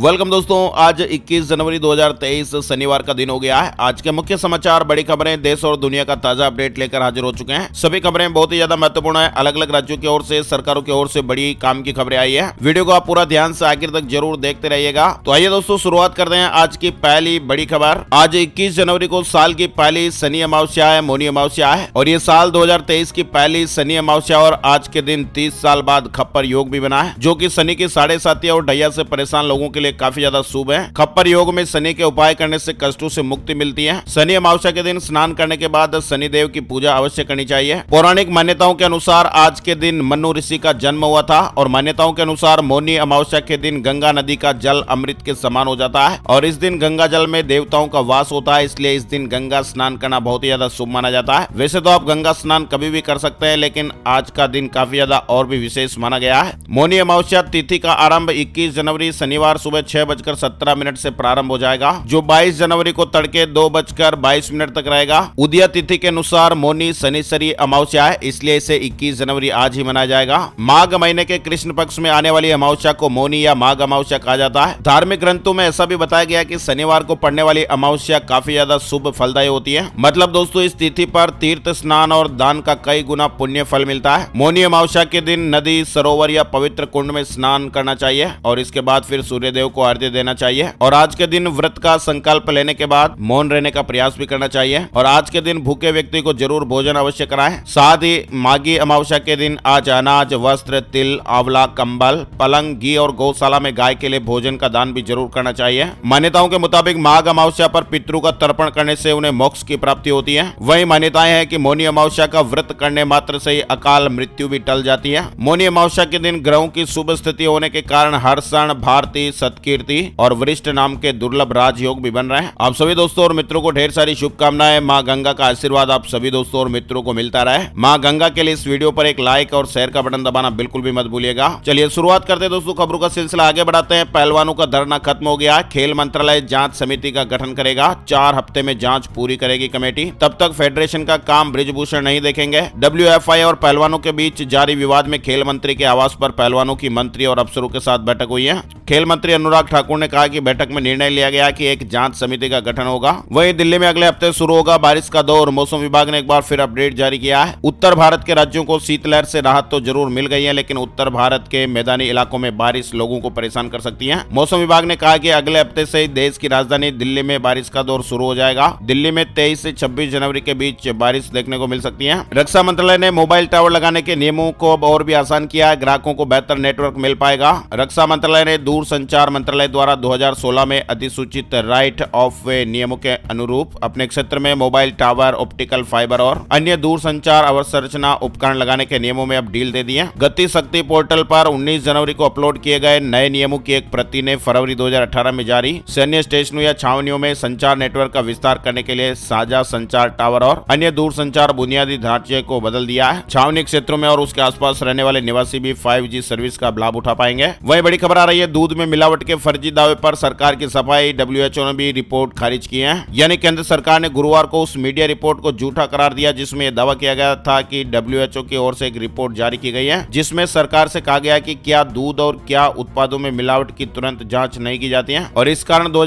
welcome दोस्तों आज 21 जनवरी 2023 शनिवार का दिन हो गया है आज के मुख्य समाचार बड़ी खबरें देश और दुनिया का ताजा अपडेट लेकर हाजिर हो चुके हैं सभी खबरें बहुत ही ज्यादा महत्वपूर्ण है अलग अलग राज्यों की ओर से सरकारों की ओर से बड़ी काम की खबरें आई है वीडियो को आप पूरा ध्यान से आखिर तक जरूर देखते रहिएगा तो आइए दोस्तों शुरुआत करते हैं आज की पहली बड़ी खबर आज इक्कीस जनवरी को साल की पहली शनि अमावस्या है मोनी अमावस्या है और ये साल दो की पहली शनि अमावस्या और आज के दिन तीस साल बाद खप्पर योग भी बना है जो की शनि की साढ़े और ढैया से परेशान लोगों के लिए काफी ज्यादा शुभ है खप्पर योग में शनि के उपाय करने से कष्टों से मुक्ति मिलती है शनि अमावस्या के दिन स्नान करने के बाद शनिदेव की पूजा अवश्य करनी चाहिए पौराणिक मान्यताओं के अनुसार आज के दिन मनु ऋषि का जन्म हुआ था और मान्यताओं के अनुसार मौनी अमावस्या के दिन गंगा नदी का जल अमृत के समान हो जाता है और इस दिन गंगा जल में देवताओं का वास होता है इसलिए इस दिन गंगा स्नान करना बहुत ही ज्यादा शुभ माना जाता है वैसे तो आप गंगा स्नान कभी भी कर सकते हैं लेकिन आज का दिन काफी ज्यादा और भी विशेष माना गया है मौनी अमावस्या तिथि का आरंभ इक्कीस जनवरी शनिवार सुबह सुबह छह बजकर सत्रह मिनट से प्रारंभ हो जाएगा जो 22 जनवरी को तड़के दो बजकर बाईस मिनट तक रहेगा उदय तिथि के अनुसार मोनी शनिश्चरी अमावस्या है इसलिए इसे इक्कीस जनवरी आज ही मनाया जाएगा माघ महीने के कृष्ण पक्ष में आने वाली अमावस्या को मोनी या माघ अमावस्या कहा जाता है धार्मिक ग्रंथों में ऐसा भी बताया गया की शनिवार को पड़ने वाली अमावस्या काफी ज्यादा शुभ फलदायी होती है मतलब दोस्तों इस तिथि पर तीर्थ स्नान और दान का कई गुना पुण्य फल मिलता है मोनी अमावस्या के दिन नदी सरोवर या पवित्र कुंड में स्नान करना चाहिए और इसके बाद फिर सूर्यदेव देव को अर्ध्य देना चाहिए और आज के दिन व्रत का संकल्प लेने के बाद मौन रहने का प्रयास भी करना चाहिए और आज के दिन भूखे व्यक्ति को जरूर भोजन अवश्य कराए साथ ही माघी अमावस्या के दिन आज अनाज वस्त्र तिल आंवला कंबल पलंग घी और गौशाला में गाय के लिए भोजन का दान भी जरूर करना चाहिए मान्यताओं के मुताबिक माघ अमावस्या पर पितृ का तर्पण करने से उन्हें मोक्ष की प्राप्ति होती है वही मान्यताएं हैं कि मौनी अमावस्या का व्रत करने मात्र से ही अकाल मृत्यु भी टल जाती है मौनी अमावस्या के दिन ग्रहों की शुभ स्थिति होने के कारण हर क्षण भारतीय सत्कीर्ति और वरिष्ठ नाम के दुर्लभ राजयोग भी बन रहे हैं आप सभी दोस्तों और मित्रों को ढेर सारी शुभकामनाएं माँ गंगा का आशीर्वाद आप सभी दोस्तों और मित्रों को मिलता रहे माँ गंगा के लिए इस वीडियो पर एक लाइक और शेयर का बटन दबाना बिल्कुल भी मत भूलिएगा चलिए शुरुआत करते हैं दोस्तों खबरों का सिलसिला आगे बढ़ाते हैं पहलवानों का धरना खत्म हो गया खेल मंत्रालय जांच समिति का गठन करेगा चार हफ्ते में जांच पूरी करेगी कमेटी तब तक फेडरेशन का काम ब्रिजभूषण नहीं देखेंगे डब्ल्यू और पहलवानों के बीच जारी विवाद में खेल मंत्री के आवास पर पहलवानों की मंत्री और अफसरों के साथ बैठक हुई है खेल मंत्री अनुराग ठाकुर ने कहा कि बैठक में निर्णय लिया गया कि एक जांच समिति का गठन होगा वहीं दिल्ली में अगले हफ्ते शुरू होगा बारिश का दौर मौसम विभाग ने एक बार फिर अपडेट जारी किया है उत्तर भारत के राज्यों को शीतलहर से राहत तो जरूर मिल गई है लेकिन उत्तर भारत के मैदानी इलाकों में बारिश लोगों को परेशान कर सकती है मौसम विभाग ने कहा की अगले हफ्ते से देश की राजधानी दिल्ली में बारिश का दौर शुरू हो जाएगा दिल्ली में तेईस ऐसी छब्बीस जनवरी के बीच बारिश देखने को मिल सकती है रक्षा मंत्रालय ने मोबाइल टावर लगाने के नियमों को अब और भी आसान किया है ग्राहकों को बेहतर नेटवर्क मिल पाएगा रक्षा मंत्रालय ने दूर संचार मंत्रालय द्वारा 2016 में अधिसूचित राइट ऑफ वे नियमों के अनुरूप अपने क्षेत्र में मोबाइल टावर ऑप्टिकल फाइबर और अन्य दूर संचार अवसंरचना उपकरण लगाने के नियमों में अब डील दे दी है गति शक्ति पोर्टल पर 19 जनवरी को अपलोड किए गए नए नियमों की एक प्रति ने फरवरी 2018 में जारी सैन्य स्टेशनों या छावनियों में संचार नेटवर्क का विस्तार करने के लिए साझा संचार टावर और अन्य दूर संचार बुनियादी ढांचे को बदल दिया है छावनी क्षेत्रों में और उसके आसपास रहने वाले निवासी भी फाइव सर्विस का लाभ उठा पाएंगे वही बड़ी खबर आ रही है दूध में मिला मिलावट के फर्जी दावे पर सरकार की सफाई डब्ल्यूएचओ ने भी रिपोर्ट खारिज की है यानी केंद्र सरकार ने गुरुवार को उस मीडिया रिपोर्ट को झूठा करार दिया जिसमें यह दावा किया गया था कि डब्ल्यूएचओ की ओर से एक रिपोर्ट जारी की गई है जिसमें सरकार से कहा गया कि क्या दूध और क्या उत्पादों में मिलावट की तुरंत जाँच नहीं की जाती है और इस कारण दो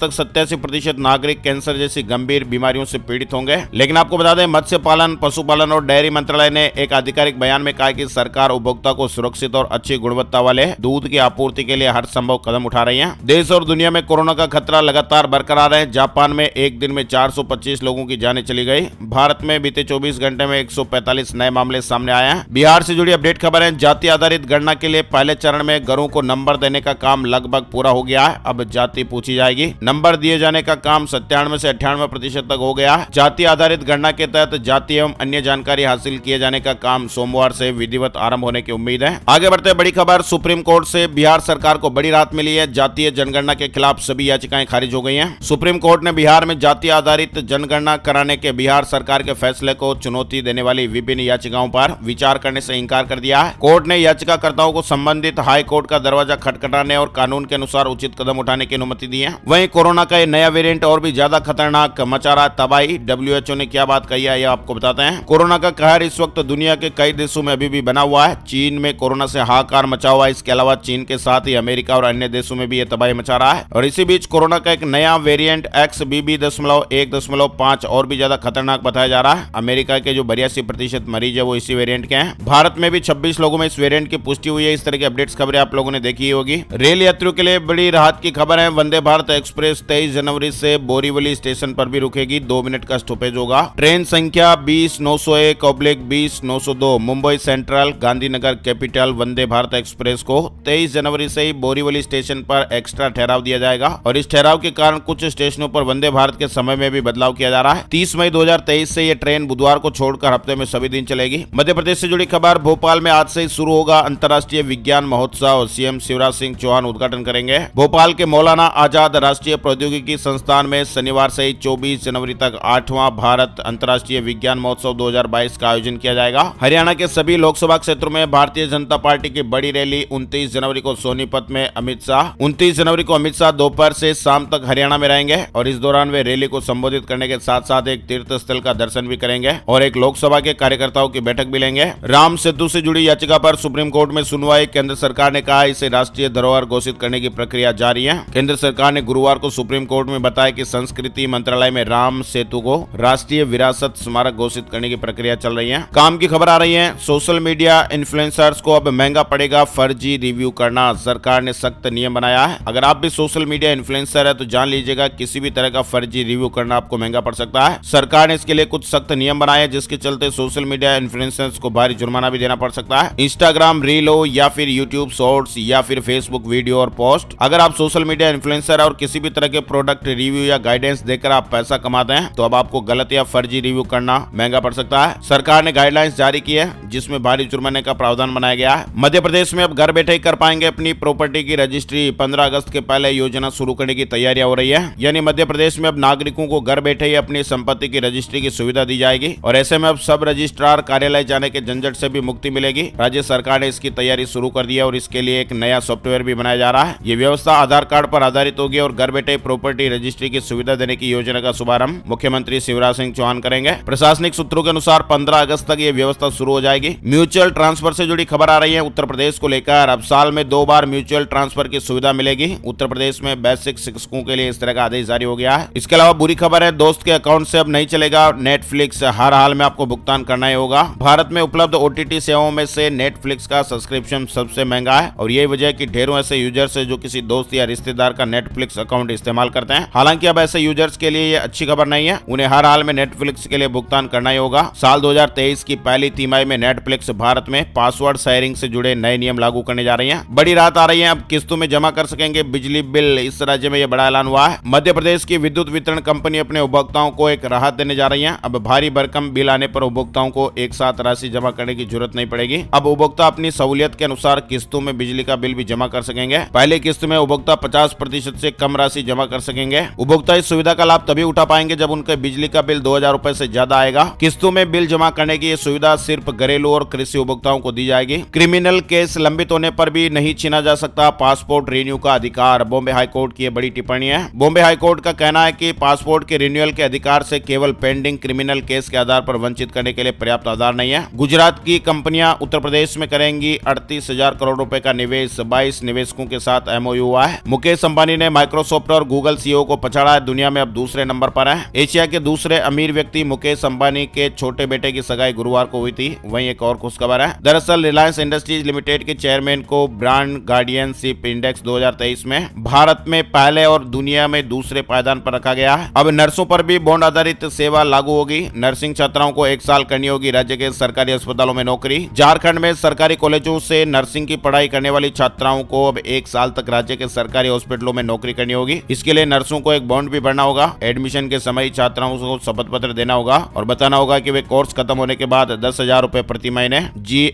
तक सत्तासी नागरिक कैंसर जैसी गंभीर बीमारियों से पीड़ित होंगे लेकिन आपको बता दें मत्स्य पालन पशुपालन और डेयरी मंत्रालय ने एक आधिकारिक बयान में कहा की सरकार उपभोक्ता को सुरक्षित और अच्छी गुणवत्ता वाले दूध की आपूर्ति के लिए हर संभव लोग कदम उठा रहे हैं देश और दुनिया में कोरोना का खतरा लगातार बरकरार है जापान में एक दिन में 425 लोगों की जाने चली गई भारत में बीते 24 घंटे में 145 नए मामले सामने आए हैं बिहार से जुड़ी अपडेट खबर है जाति आधारित गणना के लिए पहले चरण में घरों को नंबर देने का काम लगभग पूरा हो गया है अब जाति पूछी जाएगी नंबर दिए जाने का काम सत्तानवे ऐसी अठानवे प्रतिशत तक हो गया जाति आधारित गणना के तहत जाति एवं अन्य जानकारी हासिल किए जाने का काम सोमवार ऐसी विधिवत आरम्भ होने की उम्मीद है आगे बढ़ते बड़ी खबर सुप्रीम कोर्ट ऐसी बिहार सरकार को बड़ी राहत राहत मिली है जातीय जनगणना के खिलाफ सभी याचिकाएं खारिज हो गई हैं सुप्रीम कोर्ट ने बिहार में जाति आधारित जनगणना कराने के बिहार सरकार के फैसले को चुनौती देने वाली विभिन्न याचिकाओं पर विचार करने से इंकार कर दिया है कोर्ट ने याचिकाकर्ताओं को संबंधित हाई कोर्ट का दरवाजा खटखटाने और कानून के अनुसार उचित कदम उठाने की अनुमति दी है वही कोरोना का नया वेरियंट और भी ज्यादा खतरनाक मचा रहा तबाही डब्ल्यू ने क्या बात कही है यह आपको बताते हैं कोरोना का कहर इस वक्त दुनिया के कई देशों में अभी भी बना हुआ है चीन में कोरोना से हाहाकार मचा हुआ है इसके अलावा चीन के साथ ही अमेरिका और अन्य अन्य देशों में भी यह तबाही मचा रहा है और इसी बीच कोरोना का एक नया वेरियंट एक्स बीबी दशमलव एक दशमलव पांच और भी ज्यादा खतरनाक बताया जा रहा है अमेरिका के जो बयासी प्रतिशत मरीज है वो इसी वेरियंट के हैं भारत में भी छब्बीस लोगों में इस वेरियंट की पुष्टि हुई है इस तरह की अपडेट खबरें आप लोगों ने देखी होगी रेल यात्रियों के लिए बड़ी राहत की खबर है वंदे भारत एक्सप्रेस तेईस जनवरी से बोरीवली स्टेशन पर भी रुकेगी दो मिनट का स्टॉपेज होगा ट्रेन संख्या बीस नौ सौ एक ऑब्लिक बीस नौ सौ दो Mumbai central Gandhinagar capital Vande Bharat express को तेईस जनवरी से ही बोरीवली स्टेशन पर एक्स्ट्रा ठहराव दिया जाएगा और इस ठहराव के कारण कुछ स्टेशनों पर वंदे भारत के समय में भी बदलाव किया जा रहा है तीस मई 2023 से ये ट्रेन बुधवार को छोड़कर हफ्ते में सभी दिन चलेगी मध्य प्रदेश से जुड़ी खबर भोपाल में आज से ही शुरू होगा अंतर्राष्ट्रीय विज्ञान महोत्सव और सीएम शिवराज सिंह चौहान उद्घाटन करेंगे भोपाल के मौलाना आजाद राष्ट्रीय प्रौद्योगिकी संस्थान में शनिवार से चौबीस जनवरी तक आठवां भारत अंतर्राष्ट्रीय विज्ञान महोत्सव दो का आयोजन किया जाएगा हरियाणा के सभी लोकसभा क्षेत्रों में भारतीय जनता पार्टी की बड़ी रैली उनतीस जनवरी को सोनीपत में अमित अमित शाह उनतीस जनवरी को अमित शाह दोपहर से शाम तक हरियाणा में रहेंगे और इस दौरान वे रैली को संबोधित करने के साथ साथ एक तीर्थ स्थल का दर्शन भी करेंगे और एक लोकसभा के कार्यकर्ताओं की बैठक भी लेंगे राम सेतु से जुड़ी याचिका पर सुप्रीम कोर्ट में सुनवाई केंद्र सरकार ने कहा इसे राष्ट्रीय धरोहर घोषित करने की प्रक्रिया जारी है केंद्र सरकार ने गुरुवार को सुप्रीम कोर्ट में बताया की संस्कृति मंत्रालय में राम सेतु को राष्ट्रीय विरासत स्मारक घोषित करने की प्रक्रिया चल रही है काम की खबर आ रही है सोशल मीडिया इन्फ्लुएंसर्स को अब महंगा पड़ेगा फर्जी रिव्यू करना सरकार ने सख्त नियम बनाया है अगर आप भी सोशल मीडिया इन्फ्लुएंसर है तो जान लीजिएगा किसी भी तरह का फर्जी रिव्यू करना आपको महंगा पड़ सकता है सरकार ने इसके लिए कुछ सख्त नियम बनाए जिसके चलते सोशल मीडिया इन्फ्लुएंसर्स को भारी जुर्माना भी देना पड़ सकता है इंस्टाग्राम रील हो या फिर यूट्यूब शॉर्ट्स या फिर फेसबुक वीडियो और पोस्ट अगर आप सोशल मीडिया इन्फ्लुएंसर और किसी भी तरह के प्रोडक्ट रिव्यू या गाइडेंस देकर आप पैसा कमाते हैं तो अब आपको गलत या फर्जी रिव्यू करना महंगा पड़ सकता है सरकार ने गाइडलाइंस जारी की है जिसमें भारी जुर्माने का प्रावधान बनाया गया है मध्य प्रदेश में अब घर बैठे ही कर पाएंगे अपनी प्रॉपर्टी की रजिस्ट्री रजिस्ट्री पंद्रह अगस्त के पहले योजना शुरू करने की तैयारियां हो रही है यानी मध्य प्रदेश में अब नागरिकों को घर बैठे ही अपनी संपत्ति की रजिस्ट्री की सुविधा दी जाएगी और ऐसे में अब सब रजिस्ट्रार कार्यालय जाने के झंझट से भी मुक्ति मिलेगी राज्य सरकार ने इसकी तैयारी शुरू कर दी है और इसके लिए एक नया सॉफ्टवेयर भी बनाया जा रहा है ये व्यवस्था आधार कार्ड पर आधारित होगी और घर बैठे प्रॉपर्टी रजिस्ट्री की सुविधा देने की योजना का शुभारंभ मुख्यमंत्री शिवराज सिंह चौहान करेंगे प्रशासनिक सूत्रों के अनुसार पंद्रह अगस्त तक ये व्यवस्था शुरू हो जाएगी म्यूचुअल ट्रांसफर से जुड़ी खबर आ रही है उत्तर प्रदेश को लेकर अब साल में दो बार म्यूचुअल ट्रांसफर ट्रांसफर की सुविधा मिलेगी उत्तर प्रदेश में बेसिक शिक्षकों के लिए इस तरह का आदेश जारी हो गया है इसके अलावा बुरी खबर है दोस्त के अकाउंट से अब नहीं चलेगा नेटफ्लिक्स हर हाल में आपको भुगतान करना ही होगा भारत में उपलब्ध ओटीटी सेवाओं में से नेटफ्लिक्स का सब्सक्रिप्शन सबसे महंगा है और यही वजह की ढेरों ऐसे यूजर्स है जो किसी दोस्त या रिश्तेदार का नेटफ्लिक्स अकाउंट इस्तेमाल करते हैं हालांकि अब ऐसे यूजर्स के लिए ये अच्छी खबर नहीं है उन्हें हर हाल में नेटफ्लिक्स के लिए भुगतान करना ही होगा साल 2023 की पहली तिमाही में नेटफ्लिक्स भारत में पासवर्ड शेयरिंग से जुड़े नए नियम लागू करने जा रही हैं बड़ी रात आ रही है अब किस्त किस्तों में जमा कर सकेंगे बिजली बिल इस राज्य में यह बड़ा ऐलान हुआ है मध्य प्रदेश की विद्युत वितरण कंपनी अपने उपभोक्ताओं को एक राहत देने जा रही है अब भारी भरकम बिल आने पर उपभोक्ताओं को एक साथ राशि जमा करने की जरूरत नहीं पड़ेगी अब उपभोक्ता अपनी सहूलियत के अनुसार किस्तों में बिजली का बिल भी जमा कर सकेंगे पहले किस्त में उपभोक्ता पचास प्रतिशत ऐसी कम राशि जमा कर सकेंगे उपभोक्ता इस सुविधा का लाभ तभी उठा पाएंगे जब उनके बिजली का बिल दो हजार रूपए ऐसी ज्यादा आएगा किस्तों में बिल जमा करने की सुविधा सिर्फ घरेलू और कृषि उपभोक्ताओं को दी जाएगी क्रिमिनल केस लंबित होने पर भी नहीं छीना जा सकता पास पासपोर्ट रिन्यू का अधिकार बॉम्बे हाईकोर्ट की बड़ी टिप्पणी है बॉम्बे हाईकोर्ट का कहना है कि पासपोर्ट के रिन्यूअल के अधिकार से केवल पेंडिंग क्रिमिनल केस के आधार पर वंचित करने के लिए पर्याप्त आधार नहीं है गुजरात की कंपनियां उत्तर प्रदेश में करेंगी अड़तीस हजार करोड़ रूपए का निवेश बाईस निवेशकों के साथ एमओयू हुआ है मुकेश अंबानी ने माइक्रोसॉफ्ट और गूगल सीईओ को पछाड़ा है दुनिया में अब दूसरे नंबर पर है एशिया के दूसरे अमीर व्यक्ति मुकेश अंबानी के छोटे बेटे की सगाई गुरुवार को हुई थी वहीं एक और खुशखबर है दरअसल रिलायंस इंडस्ट्रीज लिमिटेड के चेयरमैन को ब्रांड गार्डियनशिप इंडेक्स 2023 में भारत में पहले और दुनिया में दूसरे पायदान पर रखा गया है अब नर्सों पर भी बॉन्ड आधारित सेवा लागू होगी नर्सिंग छात्राओं को एक साल करनी होगी राज्य के सरकारी अस्पतालों में नौकरी झारखंड में सरकारी कॉलेजों से नर्सिंग की पढ़ाई करने वाली छात्राओं को अब एक साल तक राज्य के सरकारी हॉस्पिटलों में नौकरी करनी होगी इसके लिए नर्सों को एक बॉन्ड भी भरना होगा एडमिशन के समय छात्राओं को शपथ पत्र देना होगा और बताना होगा की वे कोर्स खत्म होने के बाद दस हजार रूपए प्रति महीने जी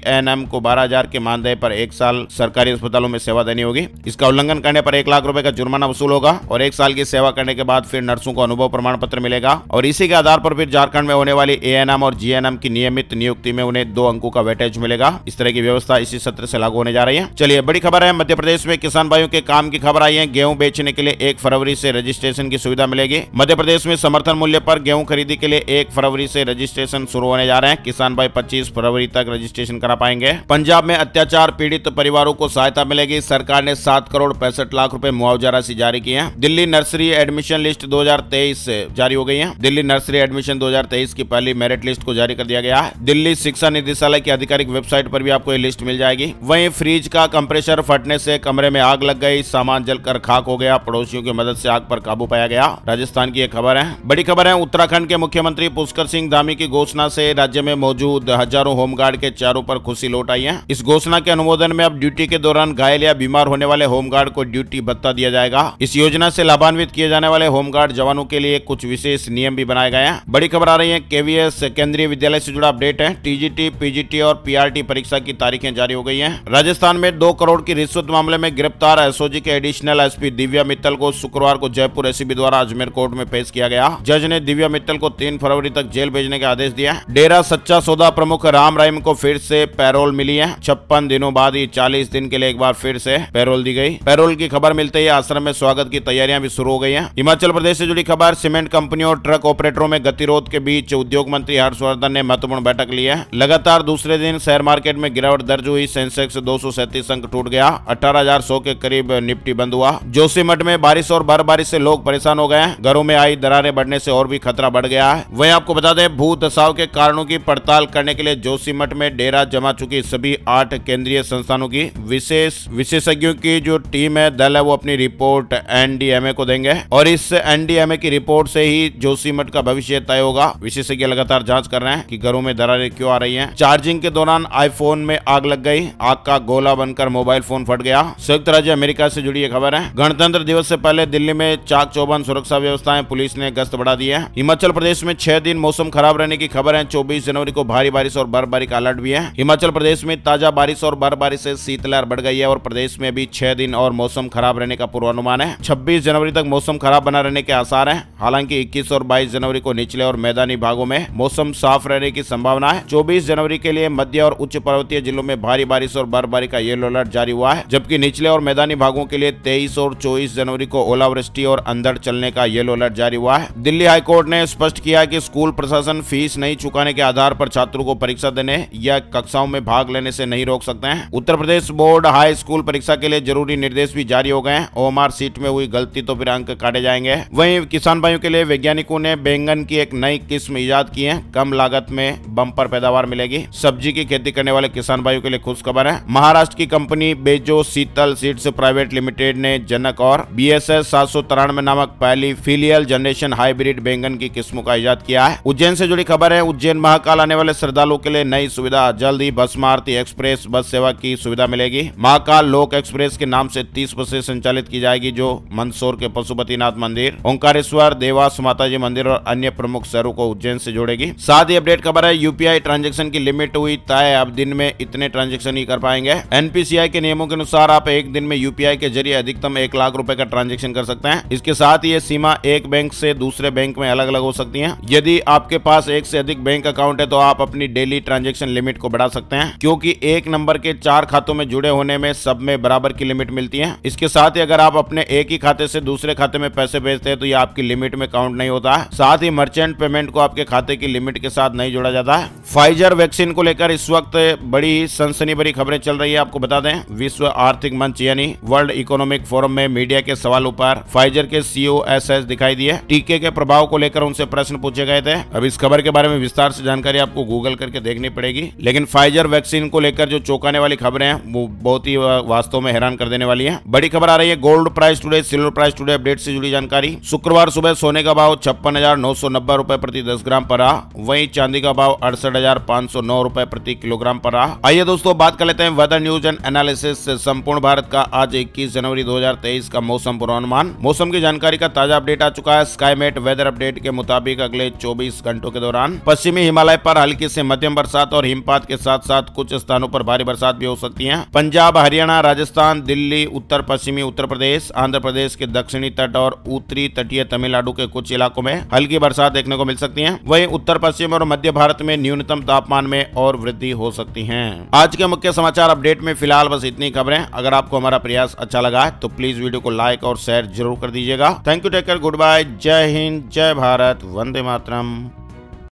को बारह हजार के मानदेय पर एक साल सरकारी अस्पतालों में सेवा देनी होगी इसका उल्लंघन करने पर एक लाख रुपए का जुर्माना वसूल होगा और एक साल की सेवा करने के बाद फिर नर्सों को अनुभव प्रमाण पत्र मिलेगा और इसी के आधार पर फिर झारखंड में होने वाली एएनएम और जीएनएम की नियमित नियुक्ति में उन्हें दो अंकों का वेटेज मिलेगा इस तरह की व्यवस्था इसी सत्र से लागू होने जा रही है चलिए बड़ी खबर है मध्य प्रदेश में किसान भाइयों के काम की खबर आई है गेहूँ बेचने के लिए एक फरवरी ऐसी रजिस्ट्रेशन की सुविधा मिलेगी मध्य प्रदेश में समर्थन मूल्य आरोप गेहूँ खरीदी के लिए एक फरवरी ऐसी रजिस्ट्रेशन शुरू होने जा रहे हैं किसान भाई पच्चीस फरवरी तक रजिस्ट्रेशन करा पाएंगे पंजाब में अत्याचार पीड़ित परिवारों को सहायता मिलेगी सरकार ने सात करोड़ पैंसठ लाख रुपए मुआवजा राशि जारी की है दिल्ली नर्सरी एडमिशन लिस्ट 2023 जारी हो गई है दिल्ली नर्सरी एडमिशन 2023 की पहली मेरिट लिस्ट को जारी कर दिया गया है दिल्ली शिक्षा निदेशालय की आधिकारिक वेबसाइट पर भी आपको ये लिस्ट मिल जाएगी वही फ्रिज का कम्प्रेशर फटने से कमरे में आग लग गई सामान जल खाक हो गया पड़ोसियों की मदद ऐसी आग पर काबू पाया गया राजस्थान की एक खबर है बड़ी खबर है उत्तराखंड के मुख्यमंत्री पुष्कर सिंह धामी की घोषणा से राज्य में मौजूद हजारों होमगार्ड के चारों आरोप खुशी लौट आई है इस घोषणा के अनुमोदन में अब ड्यूटी के दौरान घायल या बीमार होने करने वाले होमगार्ड को ड्यूटी भत्ता दिया जाएगा इस योजना से लाभान्वित किए जाने वाले होमगार्ड जवानों के लिए कुछ विशेष नियम भी बनाए गए हैं बड़ी खबर आ रही है केवीएस केंद्रीय विद्यालय से जुड़ा अपडेट है टीजीटी पीजीटी और पीआरटी परीक्षा की तारीखें जारी हो गई है राजस्थान में दो करोड़ की रिश्वत मामले में गिरफ्तार एसओजी के एडिशनल एस दिव्या मित्तल को शुक्रवार को जयपुर एसीबी द्वारा अजमेर कोर्ट में पेश किया गया जज ने दिव्या मित्तल को तीन फरवरी तक जेल भेजने का आदेश दिया डेरा सच्चा सौदा प्रमुख राम राइम को फिर से पैरोल मिली है छप्पन दिनों बाद ही चालीस दिन के लिए एक बार फिर से पैरोल पैरोल दी गई पैरोल की खबर मिलते ही आश्रम में स्वागत की तैयारियां भी शुरू हो गई है हिमाचल प्रदेश से जुड़ी खबर सीमेंट कंपनियों और ट्रक ऑपरेटरों में गतिरोध के बीच उद्योग मंत्री हर्षवर्धन ने महत्वपूर्ण बैठक ली है लगातार दूसरे दिन शेयर मार्केट में गिरावट दर्ज हुई सेंसेक्स दो अंक टूट गया अठारह के करीब निफ्टी बंद हुआ जोशीमठ में बारिश और बर्फबारी से लोग परेशान हो गए घरों में आई दरारे बढ़ने से और भी खतरा बढ़ गया है वही आपको बता दें भू दशाओं के कारणों की पड़ताल करने के लिए जोशीमठ में डेरा जमा चुकी सभी आठ केंद्रीय संस्थानों की विशेष विशेषज्ञों की जो टीम है दल है वो अपनी रिपोर्ट एनडीएमए को देंगे और इस एनडीएमए की रिपोर्ट से ही जोशी मठ का भविष्य तय होगा विशेषज्ञ लगातार जांच कर रहे हैं कि घरों में दरारें क्यों आ रही हैं चार्जिंग के दौरान आईफोन में आग लग गई आग का गोला बनकर मोबाइल फोन फट गया संयुक्त राज्य अमेरिका से जुड़ी खबर है गणतंत्र दिवस से पहले दिल्ली में चाक चौबंद सुरक्षा व्यवस्थाएं पुलिस ने गश्त बढ़ा दी है हिमाचल प्रदेश में छह दिन मौसम खराब रहने की खबर है चौबीस जनवरी को भारी बारिश और बर्फबारी का अलर्ट भी है हिमाचल प्रदेश में ताजा बारिश और बर्फबारी से शीतलहर बढ़ गई है और प्रदेश में अभी अभी छह दिन और मौसम खराब रहने का पूर्वानुमान है छब्बीस जनवरी तक मौसम खराब बना रहने के आसार है हालांकि इक्कीस और बाईस जनवरी को निचले और मैदानी भागों में मौसम साफ रहने की संभावना है चौबीस जनवरी के लिए मध्य और उच्च पर्वतीय जिलों में भारी बारिश और बर्फबारी का येलो अलर्ट जारी हुआ है जबकि निचले और मैदानी भागों के लिए तेईस और चौबीस जनवरी को ओलावृष्टि और अंदर चलने का येलो अलर्ट जारी हुआ है दिल्ली हाईकोर्ट ने स्पष्ट किया कि स्कूल प्रशासन फीस नहीं चुकाने के आधार पर छात्रों को परीक्षा देने या कक्षाओं में भाग लेने से नहीं रोक सकते हैं Uttar Pradesh board high school परीक्षा के लिए लिए जरूरी निर्देश भी जारी हो गए हैं आर सीट में हुई गलती तो फिर अंक काटे जाएंगे वहीं किसान भाइयों के लिए वैज्ञानिकों ने बैंगन की एक नई किस्म ईजाद की है कम लागत में बम्पर पैदावार मिलेगी सब्जी की खेती करने वाले किसान भाइयों के लिए खुश खबर है महाराष्ट्र की कंपनी बेजो शीतल सीट प्राइवेट लिमिटेड ने जनक और बी एस एस सात सौ तिरानवे नामक पहली फिलियल जनरेशन हाइब्रिड बैंगन की किस्मों का इजाद किया है उज्जैन से जुड़ी खबर है उज्जैन महाकाल आने वाले श्रद्धालुओं के लिए नई सुविधा जल्द ही बस मारती एक्सप्रेस बस सेवा की सुविधा मिलेगी महाकाल लोक एक्सप्रेस एक्सप्रेस के नाम से 30 बसें संचालित की जाएगी जो मंदसौर के पशुपतिनाथ मंदिर ओंकारेश्वर देवास माता मंदिर और अन्य प्रमुख शहरों को उज्जैन से जोड़ेगी साथ ही अपडेट खबर है यूपीआई ट्रांजेक्शन की लिमिट हुई तय अब दिन में इतने ट्रांजेक्शन ही कर पाएंगे एनपीसीआई के नियमों के अनुसार आप एक दिन में यूपीआई के जरिए अधिकतम एक लाख रूपए का ट्रांजेक्शन कर सकते हैं इसके साथ ही ये सीमा एक बैंक से दूसरे बैंक में अलग अलग हो सकती है यदि आपके पास एक से अधिक बैंक अकाउंट है तो आप अपनी डेली ट्रांजेक्शन लिमिट को बढ़ा सकते हैं क्योंकि एक नंबर के चार खातों में जुड़े होने में सब में बराबर की लिमिट मिलती है इसके साथ ही अगर आप अपने एक ही खाते से दूसरे खाते में पैसे भेजते हैं तो ये आपकी लिमिट में काउंट नहीं होता है साथ ही मर्चेंट पेमेंट को आपके खाते की लिमिट के साथ नहीं जोड़ा जाता है फाइजर वैक्सीन को लेकर इस वक्त बड़ी सनसनी भरी खबरें चल रही है आपको बता दें विश्व आर्थिक मंच यानी वर्ल्ड इकोनॉमिक फोरम में मीडिया के सवालों पर फाइजर के सीओ एस एस दिखाई दिए टीके के प्रभाव को लेकर उनसे प्रश्न पूछे गए थे अब इस खबर के बारे में विस्तार से जानकारी आपको गूगल करके देखनी पड़ेगी लेकिन फाइजर वैक्सीन को लेकर जो चौंकाने वाली खबरें हैं वो बहुत ही वास्तव में हैरान हैरान कर देने वाली है बड़ी खबर आ रही है gold price today silver price today update से जुड़ी जानकारी शुक्रवार सुबह सोने का भाव छप्पन हजार नौ सौ नब्बे रूपए प्रति दस ग्राम पर रहा वही चांदी का भाव अड़सठ हजार सौ नौ रूपए प्रति किलोग्राम पर रहा आइए दोस्तों बात कर लेते हैं वेदर न्यूज एंड एनालिसिस ऐसी संपूर्ण भारत का आज इक्कीस जनवरी दो हजार तेईस का मौसम पूर्वानुमान मौसम की जानकारी का ताजा अपडेट आ चुका है स्काईमेट वेदर अपडेट के मुताबिक अगले चौबीस घंटों के दौरान पश्चिमी हिमालय पर हल्की से मध्यम बरसात और हिमपात के साथ साथ कुछ स्थानों पर भारी बरसात भी हो सकती है पंजाब हरियाणा राजस्थान राजस्थान दिल्ली उत्तर पश्चिमी उत्तर प्रदेश आंध्र प्रदेश के दक्षिणी तट और उत्तरी तटीय तमिलनाडु के कुछ इलाकों में हल्की बरसात देखने को मिल सकती है वही उत्तर पश्चिम और मध्य भारत में न्यूनतम तापमान में और वृद्धि हो सकती है आज के मुख्य समाचार अपडेट में फिलहाल बस इतनी खबरें अगर आपको हमारा प्रयास अच्छा लगा तो प्लीज वीडियो को लाइक और शेयर जरूर कर दीजिएगा thank you take care good bye जय हिंद जय भारत वंदे मातरम